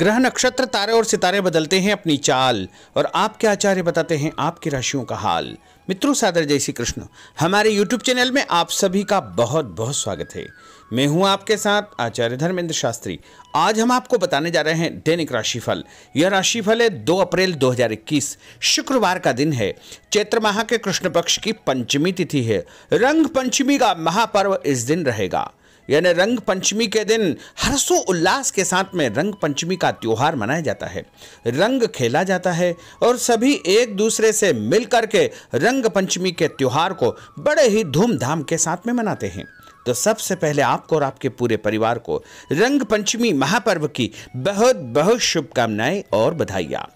ग्रह नक्षत्र तारे और सितारे बदलते हैं अपनी चाल और आपके आचार्य बताते हैं आपकी राशियों का हाल मित्रों सादर जय श्री कृष्ण हमारे यूट्यूब चैनल में आप सभी का बहुत बहुत स्वागत है मैं हूं आपके साथ आचार्य धर्मेंद्र शास्त्री आज हम आपको बताने जा रहे हैं दैनिक राशिफल यह राशिफल है 2 अप्रैल 2021 शुक्रवार का दिन है चैत्र माह के कृष्ण पक्ष की पंचमी तिथि है रंग पंचमी का महापर्व इस दिन रहेगा यानी रंग पंचमी के दिन हर्षो उल्लास के साथ में रंग पंचमी का त्यौहार मनाया जाता है रंग खेला जाता है और सभी एक दूसरे से मिल करके रंग पंचमी के त्यौहार को बड़े ही धूमधाम के साथ में मनाते हैं तो सबसे पहले आपको और आपके पूरे परिवार को रंग पंचमी महापर्व की बहुत बहुत शुभकामनाएं और बधाइयाँ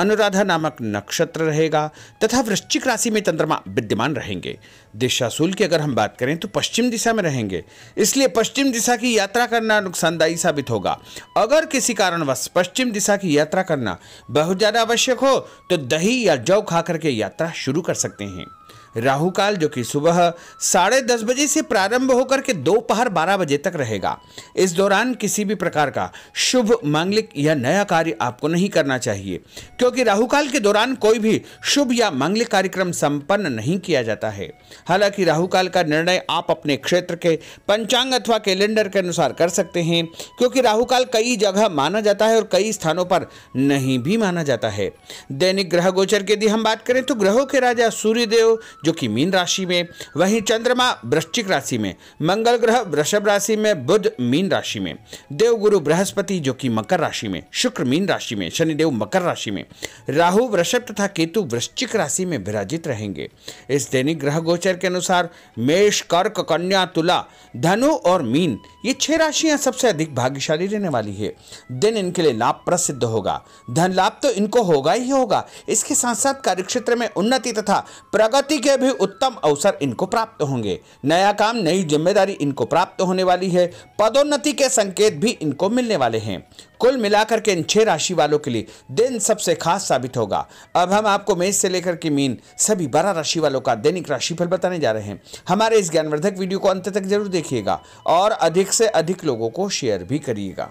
अनुराधा नामक नक्षत्र रहेगा तथा वृश्चिक राशि में चंद्रमा विद्यमान रहेंगे दिशाशूल की अगर हम बात करें तो पश्चिम दिशा में रहेंगे इसलिए पश्चिम दिशा की यात्रा करना नुकसानदायी साबित होगा अगर किसी कारणवश पश्चिम दिशा की यात्रा करना बहुत ज़्यादा आवश्यक हो तो दही या जौ खा करके यात्रा शुरू कर सकते हैं राहु काल जो कि सुबह साढ़े दस बजे से प्रारंभ होकर के दोपहर बारह बजे तक रहेगा इस दौरान किसी भी प्रकार का शुभ मांगलिक या नया कार्य आपको नहीं करना चाहिए क्योंकि राहु काल के दौरान कोई भी शुभ या मांगलिक कार्यक्रम संपन्न नहीं किया जाता है हालांकि राहु काल का निर्णय आप अपने क्षेत्र के पंचांग अथवा कैलेंडर के अनुसार कर सकते हैं क्योंकि राहुकाल कई जगह माना जाता है और कई स्थानों पर नहीं भी माना जाता है दैनिक ग्रह गोचर की यदि हम बात करें तो ग्रहों के राजा सूर्यदेव जो कि मीन राशि में वहीं चंद्रमा वृश्चिक राशि में मंगल ग्रह वृषभ राशि में बुध मीन राशि में देवगुरु बृहस्पति जो कि मकर राशि में शुक्र मीन राशि में शनिदेव मकर राशि में राहु वृषभ तथा केतु वृश्चिक राशि में विराजित रहेंगे इस दैनिक ग्रह गोचर के अनुसार मेष कर्क कन्या तुला धनु और मीन ये छह राशियां सबसे अधिक भाग्यशाली रहने वाली है दिन इनके लिए लाभ प्रसिद्ध होगा धन लाभ तो इनको होगा ही होगा इसके साथ साथ कार्यक्षेत्र में उन्नति तथा प्रगति के के भी उत्तम अवसर इनको प्राप्त होंगे नया काम नई जिम्मेदारी इनको प्राप्त होने वाली है पदोन्नति के संकेत भी इनको मिलने वाले हैं कुल मिलाकर के इन छह राशि वालों के लिए दिन सबसे खास साबित होगा अब हम आपको मेष से लेकर के मीन सभी बारह राशि वालों का दैनिक राशिफल बताने जा रहे हैं हमारे इस ज्ञानवर्धक वीडियो को अंत तक जरूर देखिएगा और अधिक से अधिक लोगों को शेयर भी करिएगा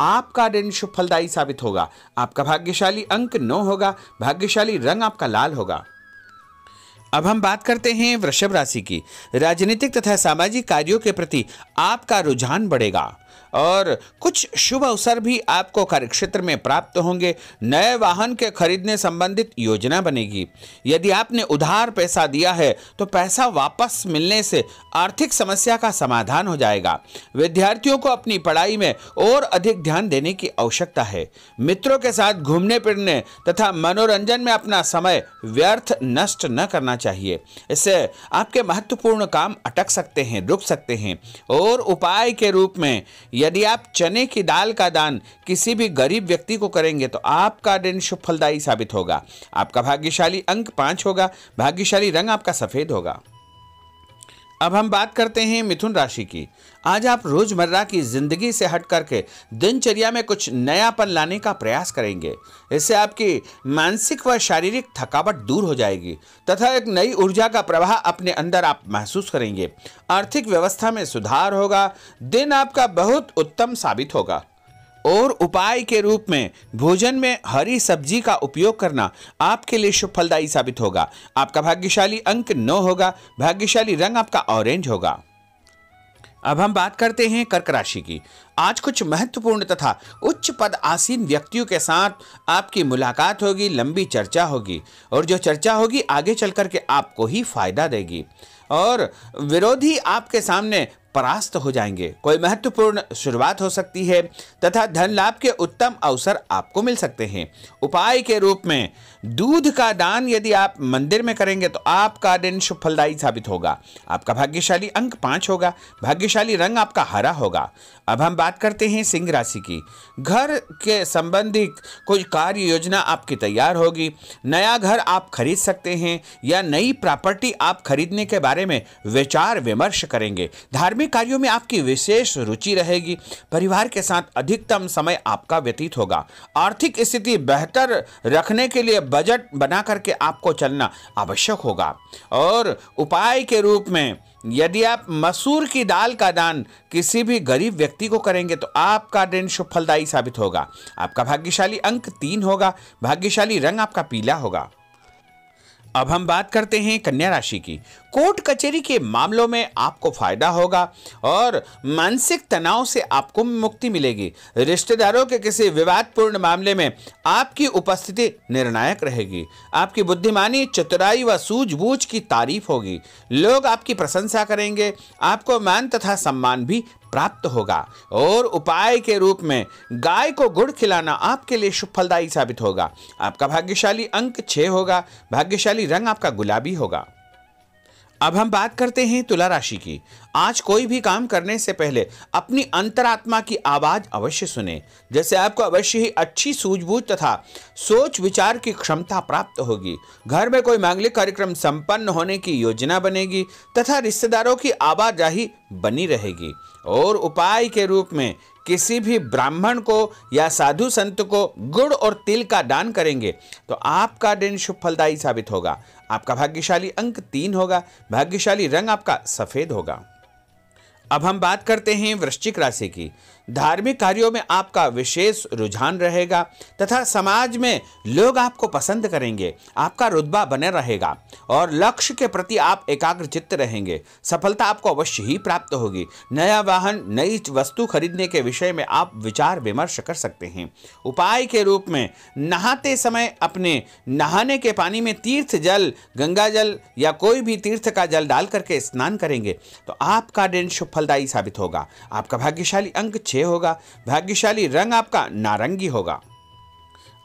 आपका दिन शुभ फलदायी साबित होगा आपका भाग्यशाली अंक नौ होगा भाग्यशाली रंग आपका लाल होगा अब हम बात करते हैं वृषभ राशि की राजनीतिक तथा सामाजिक कार्यों के प्रति आपका रुझान बढ़ेगा और कुछ शुभ अवसर भी आपको कार्यक्षेत्र में प्राप्त होंगे नए वाहन के खरीदने संबंधित योजना बनेगी यदि आपने उधार पैसा दिया है तो पैसा वापस मिलने से आर्थिक समस्या का समाधान हो जाएगा विद्यार्थियों को अपनी पढ़ाई में और अधिक ध्यान देने की आवश्यकता है मित्रों के साथ घूमने फिरने तथा मनोरंजन में अपना समय व्यर्थ नष्ट न करना चाहिए इससे आपके महत्वपूर्ण काम अटक सकते हैं रुक सकते हैं और उपाय के रूप में यदि आप चने की दाल का दान किसी भी गरीब व्यक्ति को करेंगे तो आपका दिन शुभ फलदायी साबित होगा आपका भाग्यशाली अंक पांच होगा भाग्यशाली रंग आपका सफ़ेद होगा अब हम बात करते हैं मिथुन राशि की आज आप रोजमर्रा की जिंदगी से हट करके दिनचर्या में कुछ नयापन लाने का प्रयास करेंगे इससे आपकी मानसिक व शारीरिक थकावट दूर हो जाएगी तथा एक नई ऊर्जा का प्रवाह अपने अंदर आप महसूस करेंगे आर्थिक व्यवस्था में सुधार होगा दिन आपका बहुत उत्तम साबित होगा और उपाय के रूप में भोजन में हरी सब्जी का उपयोग करना आपके लिए शुभ फलदायी साबित होगा आपका भाग्यशाली अंक नौ होगा भाग्यशाली रंग आपका ऑरेंज होगा अब हम बात करते हैं कर्क राशि की आज कुछ महत्वपूर्ण तथा उच्च पद आसीन व्यक्तियों के साथ आपकी मुलाकात होगी लंबी चर्चा होगी और जो चर्चा होगी आगे चल करके आपको ही फायदा देगी और विरोधी आपके सामने परास्त हो जाएंगे कोई महत्वपूर्ण शुरुआत हो सकती है तथा धन लाभ के उत्तम अवसर आपको मिल सकते हैं उपाय के रूप में दूध का दान यदि आप मंदिर में करेंगे तो आपका दिन शुभ साबित होगा आपका भाग्यशाली अंक पांच होगा भाग्यशाली रंग आपका हरा होगा अब हम बात करते हैं सिंह राशि की घर के संबंधित कोई कार्य योजना आपकी तैयार होगी नया घर आप खरीद सकते हैं या नई प्रॉपर्टी आप खरीदने के बारे में विचार विमर्श करेंगे धार्मिक धार्मिक कार्यों में आपकी विशेष रुचि रहेगी परिवार के साथ अधिकतम समय आपका व्यतीत होगा आर्थिक स्थिति बेहतर रखने के लिए बजट बना करके आपको चलना आवश्यक होगा और उपाय के रूप में यदि आप मसूर की दाल का दान किसी भी गरीब व्यक्ति को करेंगे तो आपका दिन शुभ फलदायी साबित होगा आपका भाग्यशाली अंक तीन होगा भाग्यशाली रंग आपका पीला होगा अब हम बात करते हैं कन्या राशि की कोर्ट कचहरी के मामलों में आपको फायदा होगा और मानसिक तनाव से आपको मुक्ति मिलेगी रिश्तेदारों के किसी विवादपूर्ण मामले में आपकी उपस्थिति निर्णायक रहेगी आपकी बुद्धिमानी चतुराई व सूझबूझ की तारीफ होगी लोग आपकी प्रशंसा करेंगे आपको मान तथा सम्मान भी प्राप्त होगा और उपाय के रूप में गाय को गुड़ खिलाना आपके लिए शुभ साबित होगा आपका भाग्यशाली अंक छः होगा भाग्यशाली रंग आपका गुलाबी होगा अब हम बात करते हैं तुला राशि की आज कोई भी काम करने से पहले अपनी अंतरात्मा की आवाज अवश्य सुने जैसे आपको अवश्य ही अच्छी सूझबूझ तथा सोच विचार की क्षमता प्राप्त होगी घर में कोई मांगलिक कार्यक्रम संपन्न होने की योजना बनेगी तथा रिश्तेदारों की आवाजाही बनी रहेगी और उपाय के रूप में किसी भी ब्राह्मण को या साधु संत को गुड़ और तिल का दान करेंगे तो आपका दिन शुभ फलदायी साबित होगा आपका भाग्यशाली अंक तीन होगा भाग्यशाली रंग आपका सफ़ेद होगा अब हम बात करते हैं वृश्चिक राशि की धार्मिक कार्यों में आपका विशेष रुझान रहेगा तथा समाज में लोग आपको पसंद करेंगे आपका रुतबा बने रहेगा और लक्ष्य के प्रति आप चित्त रहेंगे सफलता आपको अवश्य ही प्राप्त होगी नया वाहन नई वस्तु खरीदने के विषय में आप विचार विमर्श कर सकते हैं उपाय के रूप में नहाते समय अपने नहाने के पानी में तीर्थ जल गंगा जल या कोई भी तीर्थ का जल डाल करके स्नान करेंगे तो आपका दिन शुभ फलदायी साबित होगा आपका भाग्यशाली अंक छः छः होगा भाग्यशाली रंग आपका नारंगी होगा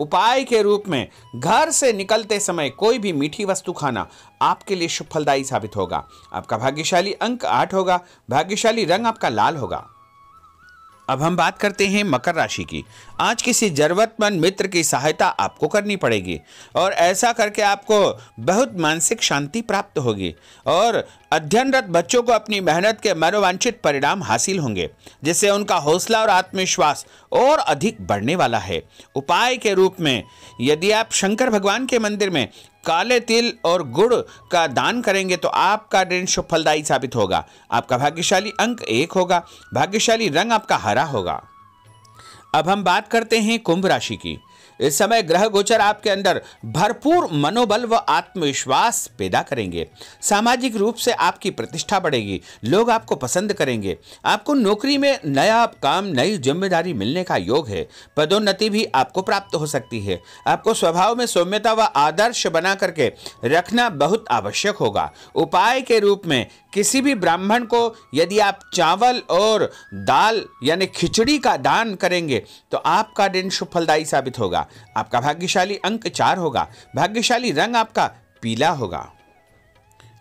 उपाय के रूप में घर से निकलते समय कोई भी मीठी वस्तु खाना आपके लिए शुभ फलदायी साबित होगा आपका भाग्यशाली अंक आठ होगा भाग्यशाली रंग आपका लाल होगा अब हम बात करते हैं मकर राशि की आज किसी ज़रूरतमंद मित्र की सहायता आपको करनी पड़ेगी और ऐसा करके आपको बहुत मानसिक शांति प्राप्त होगी और अध्ययनरत बच्चों को अपनी मेहनत के मनोवांछित परिणाम हासिल होंगे जिससे उनका हौसला और आत्मविश्वास और अधिक बढ़ने वाला है उपाय के रूप में यदि आप शंकर भगवान के मंदिर में काले तिल और गुड़ का दान करेंगे तो आपका ऋण शुभ फलदायी साबित होगा आपका भाग्यशाली अंक एक होगा भाग्यशाली रंग आपका हरा होगा अब हम बात करते हैं कुंभ राशि की इस समय ग्रह गोचर आपके अंदर भरपूर मनोबल व आत्मविश्वास पैदा करेंगे सामाजिक रूप से आपकी प्रतिष्ठा बढ़ेगी लोग आपको पसंद करेंगे आपको नौकरी में नया काम नई जिम्मेदारी मिलने का योग है पदोन्नति भी आपको प्राप्त हो सकती है आपको स्वभाव में सौम्यता व आदर्श बना करके रखना बहुत आवश्यक होगा उपाय के रूप में किसी भी ब्राह्मण को यदि आप चावल और दाल यानी खिचड़ी का दान करेंगे तो आपका दिन सुफलदायी साबित होगा आपका भाग्यशाली अंक चार होगा भाग्यशाली रंग आपका पीला होगा